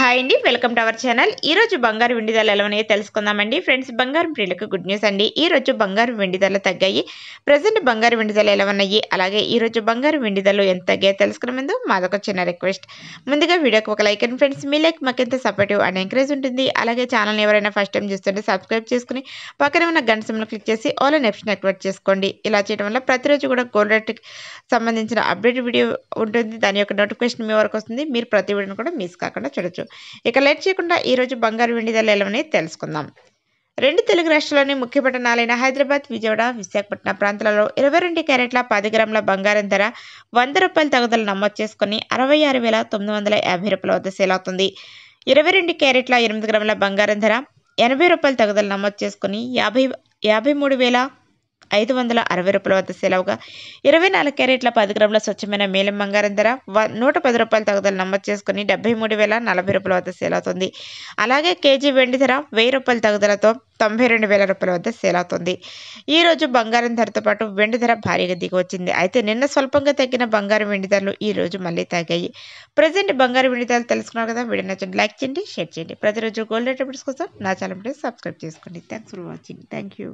hi అండి welcome to our channel ఈరోజు బంగారు వెండి ధరలు ఎలా ఉన్నాయో తెలుసుకుందామండి ఫ్రెండ్స్ బంగారం ప్రియులకు గుడ్ న్యూస్ అండి ఈరోజు బంగారు వెండి ధరలు తగ్గాయి ప్రజెంట్ బంగారు వెండి ధరలు ఎలా ఉన్నాయి అలాగే ఈరోజు బంగారు వెండి ధరలు ఎంత తగ్గాయో తెలుసుకునే ముందు మాదొక చిన్న రిక్వెస్ట్ ముందుగా వీడియోకి ఒక లైక్ అండ్ ఫ్రెండ్స్ మీ లైక్ మాకెంత సపోర్టివ్ అండ్ ఎంకరేజ్ ఉంటుంది అలాగే ఛానల్ని ఎవరైనా ఫస్ట్ టైం చూస్తుంటే సబ్స్క్రైబ్ చేసుకుని పక్కనే ఉన్న గంట సిమ్లో క్లిక్ చేసి ఆల్ అండ్ ఆప్షన్ యాక్టివేట్ చేసుకోండి ఇలా చేయడం వల్ల ప్రతిరోజు కూడా గోల్డ్ రేట్కి సంబంధించిన అప్డేట్ వీడియో ఉంటుంది దాని యొక్క నోటిఫికేషన్ మీ వరకు వస్తుంది మీరు ప్రతి వీడియోని కూడా మిస్ కాకుండా చూడొచ్చు ఇక లేట్ చేయకుండా ఈరోజు బంగారు వెండి ధరలు తెలుసుకుందాం రెండు తెలుగు రాష్ట్రాల్లోని ముఖ్య పట్టణాలైన హైదరాబాద్ విజయవాడ విశాఖపట్నం ప్రాంతాలలో ఇరవై రెండు క్యారెట్ల పది గ్రాముల బంగారం ధర వంద రూపాయల తగుదల నమోదు చేసుకుని అరవై ఆరు వేల తొమ్మిది వందల యాభై రూపాయల వద్ద సేల్ అవుతుంది ఇరవై రెండు క్యారెట్ల ఎనిమిది గ్రాముల బంగారం ధర ఎనభై రూపాయలు తగుదల నమోదు చేసుకుని యాభై యాభై మూడు వేల ఐదు వందల అరవై రూపాయల వద్ద సెలవుగా ఇరవై నాలుగు క్యారెట్ల పది గ్రాముల స్వచ్ఛమైన మేలం బంగారం ధర నూట పది రూపాయల తగుదల నమోదు చేసుకుని డెబ్బై మూడు వేల నలభై రూపాయల వద్ద సేల్ అవుతుంది అలాగే కేజీ వెండి ధర వెయ్యి రూపాయల తగుదలతో తొంభై రెండు వేల రూపాయల వద్ద సేల్ అవుతుంది ఈరోజు బంగారం ధరతో పాటు వెండి ధర భారీగా వచ్చింది అయితే నిన్న స్వల్పంగా తగ్గిన బంగారం వెండి ధరలు ఈరోజు మళ్ళీ తగ్గాయి ప్రజెంట్ బంగారం వెండి ధరలు తెలుసుకున్నారు కదా వీడియో నచ్చండి లైక్ చేయండి షేర్ చేయండి ప్రతిరోజు గోల్డ్ రేటప్స్ కోసం నా ఛానల్ సబ్స్క్రైబ్ చేసుకోండి thanks for watching thank you